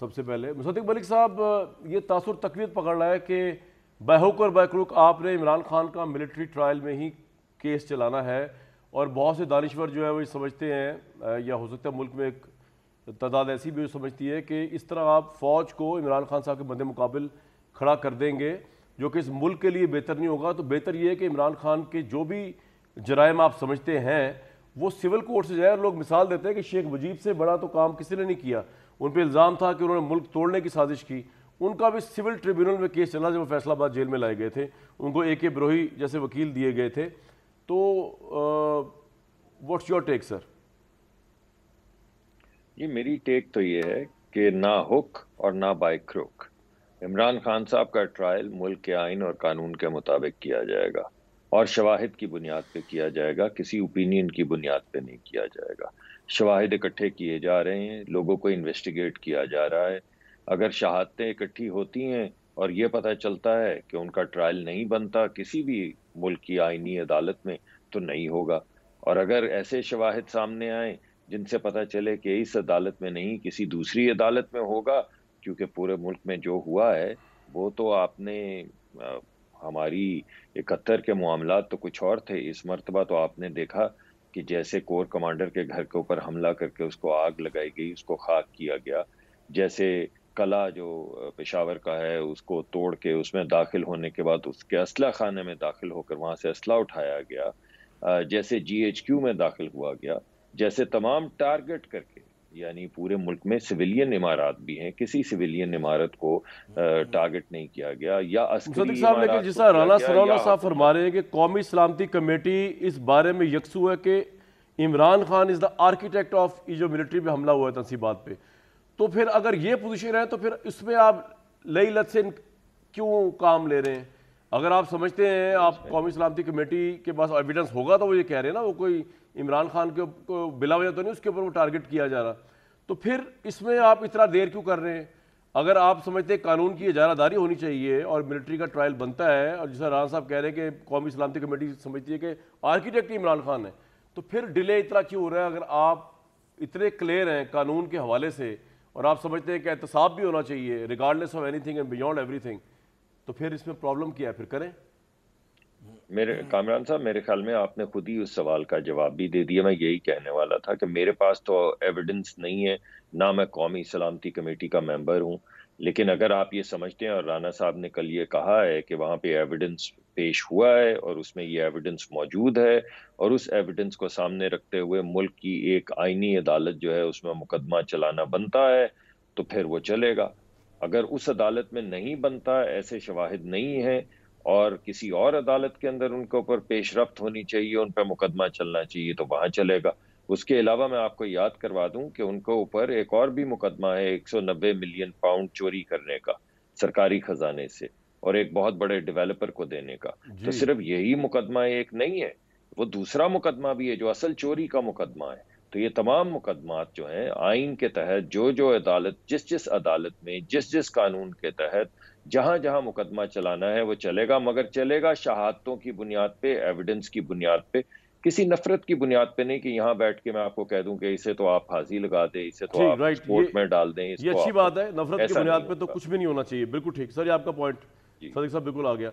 सबसे पहले मुसदिक मलिक साहब ये तासर तकवीत पकड़ रहा है कि बहुक और बैकरुक आपने इमरान खान का मिलिट्री ट्रायल में ही केस चलाना है और बहुत से दानश्वर जो है वो समझते हैं या हो सकता है मुल्क में एक तादाद ऐसी भी समझती है कि इस तरह आप फ़ौज को इमरान खान साहब के मद मुकाबल खड़ा कर देंगे जो कि इस मुल्क के लिए बेहतर नहीं होगा तो बेहतर ये है कि इमरान खान के जो भी जराइम आप समझते हैं वो सिविल कोर्ट से जाए लोग मिसाल देते हैं कि शेख मुजीब से बड़ा तो काम किसी ने नहीं किया उन पर इल्ज़ाम था कि उन्होंने मुल्क तोड़ने की साजिश की उनका भी सिविल ट्रिब्यूनल में केस चला जब वो फैसलाबाद जेल में लाए गए थे उनको ए के ब्रोही जैसे वकील दिए गए थे तो व्हाट्स योर टेक सर ये मेरी टेक तो ये है कि ना हुक और ना बाय क्रुक इमरान खान साहब का ट्रायल मुल्क के आइन और कानून के मुताबिक किया जाएगा और शवाहिद की बुनियाद पे किया जाएगा किसी ओपिनियन की बुनियाद पे नहीं किया जाएगा शवाहिद इकट्ठे किए जा रहे हैं लोगों को इन्वेस्टिगेट किया जा रहा है अगर शहादतें इकट्ठी होती हैं और ये पता चलता है कि उनका ट्रायल नहीं बनता किसी भी मुल्क की आइनी अदालत में तो नहीं होगा और अगर ऐसे शवाहद सामने आए जिनसे पता चले कि इस अदालत में नहीं किसी दूसरी अदालत में होगा क्योंकि पूरे मुल्क में जो हुआ है वो तो आपने हमारी इकहत्तर के मामला तो कुछ और थे इस मरतबा तो आपने देखा कि जैसे कोर कमांडर के घर के ऊपर हमला करके उसको आग लगाई गई उसको खाक किया गया जैसे कला जो पेशावर का है उसको तोड़ के उसमें दाखिल होने के बाद उसके असला खाने में दाखिल होकर वहाँ से असला उठाया गया जैसे जी एच क्यू में दाखिल हुआ गया जैसे तमाम टारगेट करके यानी पूरे मुल्क में सिविलियन इमारत भी हैं किसी सिविलियन इमारत को टारगेट हम्म। नहीं किया गया या साहब जैसा राना सराना साहब फरमा रहे हैं कि कौमी सलामती कमेटी इस बारे में यकसू है कि Imran Khan is the architect of जो मिलिट्री में हमला हुआ है तनसीबात पे तो फिर अगर ये पोजिशन है तो फिर इसमें आप लई लत से क्यों काम ले रहे हैं अगर आप समझते हैं आप कौमी सलामती कमेटी के पास एविडेंस होगा तो वो ये कह रहे हैं ना वो कोई इमरान खान के को बिला वजह तो नहीं उसके ऊपर वो टारगेट किया जा रहा तो फिर इसमें आप इतना देर क्यों कर रहे हैं अगर आप समझते हैं कानून की इजारादारी होनी चाहिए और मिलिट्री का ट्रायल बनता है और जैसा राना साहब कह रहे हैं कि कौमी सलामती कमेटी समझती है कि आर्किटेक्ट इमरान खान है तो फिर डिले इतना क्यों हो रहा है अगर आप इतने क्लियर हैं कानून के हवाले से और आप समझते हैं कि एहतसाब भी होना चाहिए regardless of thing and beyond thing तो फिर इसमें प्रॉब्लम क्या है फिर करें मेरे कामरान साहब मेरे ख्याल में आपने खुद ही उस सवाल का जवाब भी दे दिया मैं यही कहने वाला था कि मेरे पास तो एविडेंस नहीं है ना मैं कौमी सलामती कमेटी का मेंबर हूँ लेकिन अगर आप ये समझते हैं और राना साहब ने कल ये कहा है कि वहाँ पे एविडेंस पेश हुआ है और उसमें ये एविडेंस मौजूद है और उस एविडेंस को सामने रखते हुए मुल्क की एक आइनी अदालत जो है उसमें मुकदमा चलाना बनता है तो फिर वो चलेगा अगर उस अदालत में नहीं बनता ऐसे शवाहिद नहीं है और किसी और अदालत के अंदर उनके ऊपर रफ्त होनी चाहिए उन पर मुकदमा चलना चाहिए तो वहाँ चलेगा उसके अलावा मैं आपको याद करवा दूं कि उनके ऊपर एक और भी मुकदमा है 190 मिलियन पाउंड चोरी करने का सरकारी खजाने से और एक बहुत बड़े डेवलपर को देने का तो सिर्फ यही मुकदमा एक नहीं है वो दूसरा मुकदमा भी है जो असल चोरी का मुकदमा है तो ये तमाम मुकदमात जो हैं आइन के तहत जो जो अदालत जिस जिस अदालत में जिस जिस कानून के तहत जहाँ जहाँ मुकदमा चलाना है वो चलेगा मगर चलेगा शहादतों की बुनियाद पे एविडेंस की बुनियाद पे किसी नफरत की बुनियाद पे नहीं कि यहाँ बैठ के मैं आपको कह दूं कि इसे तो आप फांसी लगा दें इसे तो आप कोर्ट में डाल दें ये अच्छी बात है नफरत की बुनियाद पे तो कुछ भी नहीं होना चाहिए बिल्कुल ठीक सर ये आपका पॉइंट सदी साहब बिल्कुल आ गया